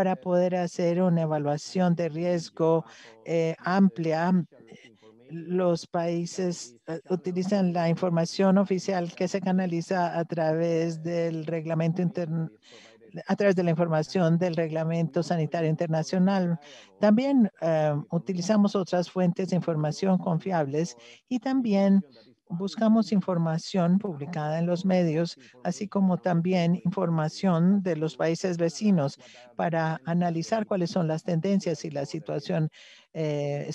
para poder hacer una evaluación de riesgo amplia. Los países utilizan la información oficial que se canaliza a través del reglamento interno a través de la información del Reglamento Sanitario Internacional. También utilizamos otras fuentes de información confiables y también Buscamos información publicada en los medios, así como también información de los países vecinos para analizar cuáles son las tendencias y la situación, eh,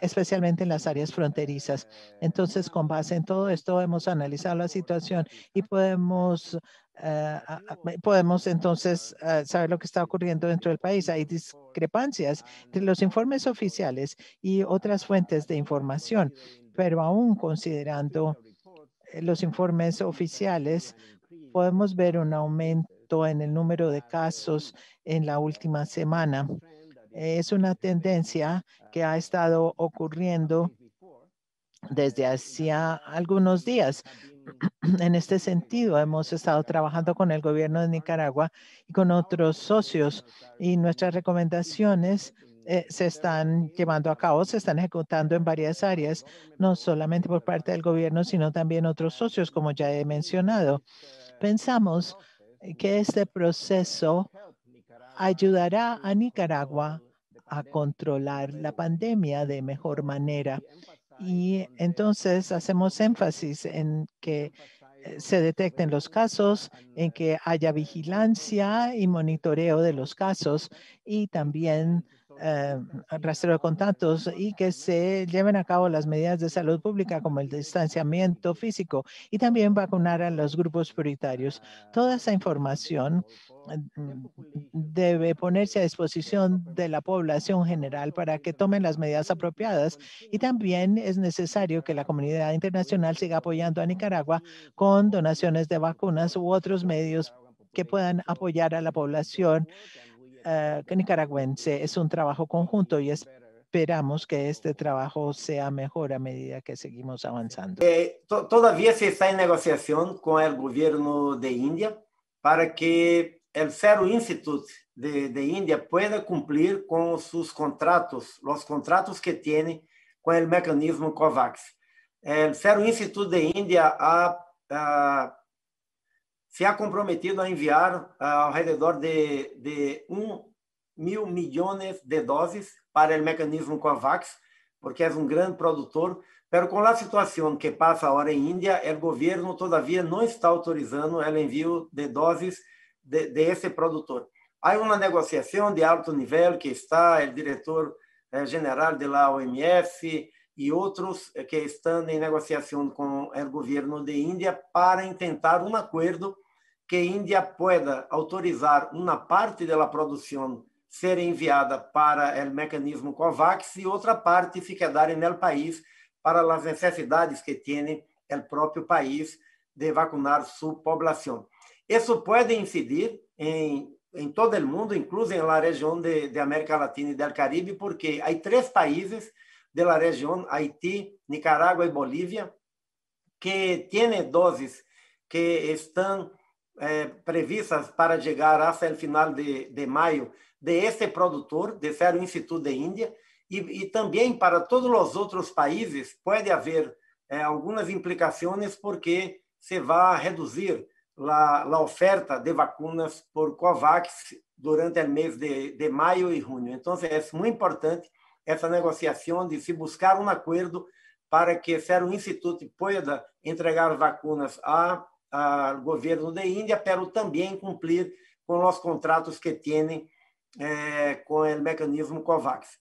especialmente en las áreas fronterizas. Entonces, con base en todo esto, hemos analizado la situación y podemos eh, podemos entonces eh, saber lo que está ocurriendo dentro del país. Hay discrepancias entre los informes oficiales y otras fuentes de información, pero aún considerando eh, los informes oficiales, podemos ver un aumento en el número de casos en la última semana. Es una tendencia que ha estado ocurriendo desde hacía algunos días, en este sentido, hemos estado trabajando con el gobierno de Nicaragua y con otros socios y nuestras recomendaciones eh, se están llevando a cabo, se están ejecutando en varias áreas, no solamente por parte del gobierno, sino también otros socios, como ya he mencionado. Pensamos que este proceso ayudará a Nicaragua a controlar la pandemia de mejor manera y entonces hacemos énfasis en que eh, se detecten los casos, en que haya vigilancia y monitoreo de los casos y también eh, rastreo de contactos y que se lleven a cabo las medidas de salud pública como el distanciamiento físico y también vacunar a los grupos prioritarios. Toda esa información mm, debe ponerse a disposición de la población general para que tomen las medidas apropiadas y también es necesario que la comunidad internacional siga apoyando a Nicaragua con donaciones de vacunas u otros medios que puedan apoyar a la población eh, nicaragüense. Es un trabajo conjunto y esperamos que este trabajo sea mejor a medida que seguimos avanzando. Eh, todavía se está en negociación con el gobierno de India para que el cero Institute de, India pueda cumplir con sus contratos, los contratos que tiene con el mecanismo COVAX. El cero Institute de India ha se ha comprometido a enviar ah, ao redor de, de 1 mil milhões de doses para o mecanismo COVAX, porque é um grande produtor. Mas com a situação que passa agora em Índia, o governo todavia não está autorizando o envio de doses de, de produtor. Há uma negociação de alto nível que está o diretor eh, da OMS, e outros eh, que estão em negociação com o governo de Índia para tentar um acordo que Índia pueda autorizar uma parte da produção ser enviada para o mecanismo COVAX e outra parte ficar no país para as necessidades que tem o próprio país de vacinar sua população. Isso pode incidir em, em todo o mundo, inclusive na região de, de América Latina e do Caribe, porque há três países de la región Haití, Nicaragua y Bolivia, que tiene dosis que están eh, previstas para llegar hasta el final de, de, mayo de este productor, de ser o Instituto de Índia, e, também para todos os outros países pode haver eh, algumas implicações porque se vai reduzir a, oferta de vacinas por COVAX durante o mês de, de maio e junho. Então, é muito importante essa negociação de se buscar um acordo para que ser o Instituto pueda entregar vacinas ao governo da Índia, pero também cumprir com os contratos que têm eh, com o mecanismo COVAX.